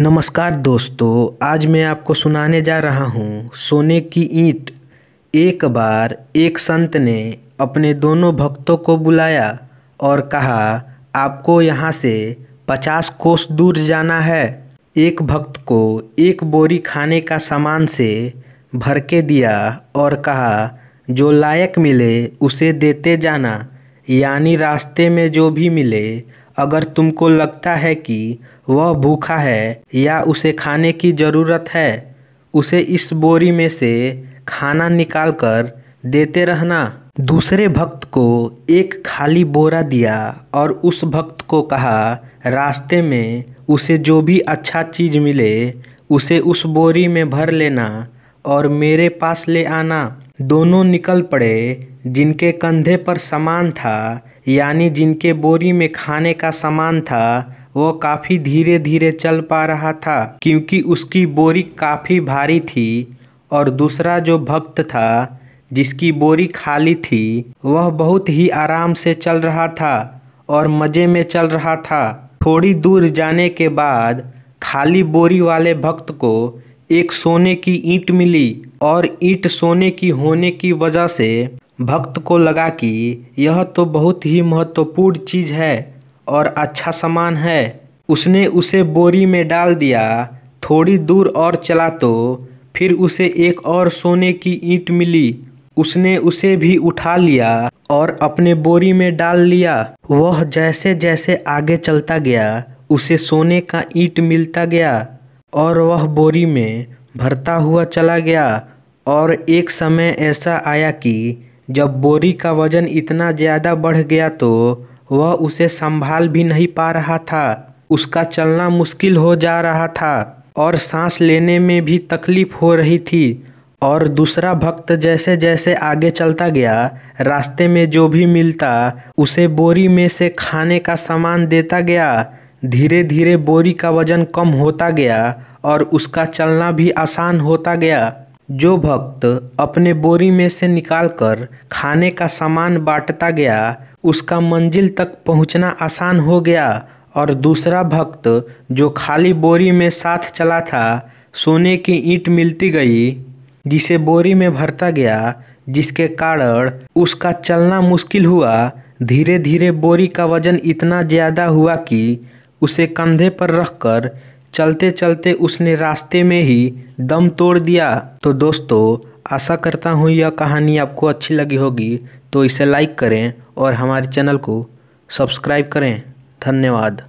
नमस्कार दोस्तों आज मैं आपको सुनाने जा रहा हूँ सोने की ईंट एक बार एक संत ने अपने दोनों भक्तों को बुलाया और कहा आपको यहाँ से पचास कोस दूर जाना है एक भक्त को एक बोरी खाने का सामान से भर के दिया और कहा जो लायक मिले उसे देते जाना यानी रास्ते में जो भी मिले अगर तुमको लगता है कि वह भूखा है या उसे खाने की ज़रूरत है उसे इस बोरी में से खाना निकाल कर देते रहना दूसरे भक्त को एक खाली बोरा दिया और उस भक्त को कहा रास्ते में उसे जो भी अच्छा चीज़ मिले उसे उस बोरी में भर लेना और मेरे पास ले आना दोनों निकल पड़े जिनके कंधे पर सामान था यानी जिनके बोरी में खाने का सामान था वह काफी धीरे धीरे चल पा रहा था क्योंकि उसकी बोरी काफी भारी थी और दूसरा जो भक्त था जिसकी बोरी खाली थी वह बहुत ही आराम से चल रहा था और मज़े में चल रहा था थोड़ी दूर जाने के बाद खाली बोरी वाले भक्त को एक सोने की ईंट मिली और ईंट सोने की होने की वजह से भक्त को लगा कि यह तो बहुत ही महत्वपूर्ण चीज है और अच्छा सामान है उसने उसे बोरी में डाल दिया थोड़ी दूर और चला तो फिर उसे एक और सोने की ईंट मिली उसने उसे भी उठा लिया और अपने बोरी में डाल लिया वह जैसे जैसे आगे चलता गया उसे सोने का ईंट मिलता गया और वह बोरी में भरता हुआ चला गया और एक समय ऐसा आया कि जब बोरी का वजन इतना ज्यादा बढ़ गया तो वह उसे संभाल भी नहीं पा रहा था उसका चलना मुश्किल हो जा रहा था और सांस लेने में भी तकलीफ हो रही थी और दूसरा भक्त जैसे जैसे आगे चलता गया रास्ते में जो भी मिलता उसे बोरी में से खाने का सामान देता गया धीरे धीरे बोरी का वज़न कम होता गया और उसका चलना भी आसान होता गया जो भक्त अपने बोरी में से निकालकर खाने का सामान बांटता गया उसका मंजिल तक पहुंचना आसान हो गया और दूसरा भक्त जो खाली बोरी में साथ चला था सोने की ईंट मिलती गई जिसे बोरी में भरता गया जिसके कारण उसका चलना मुश्किल हुआ धीरे धीरे बोरी का वजन इतना ज़्यादा हुआ कि उसे कंधे पर रखकर चलते चलते उसने रास्ते में ही दम तोड़ दिया तो दोस्तों आशा करता हूँ यह कहानी आपको अच्छी लगी होगी तो इसे लाइक करें और हमारे चैनल को सब्सक्राइब करें धन्यवाद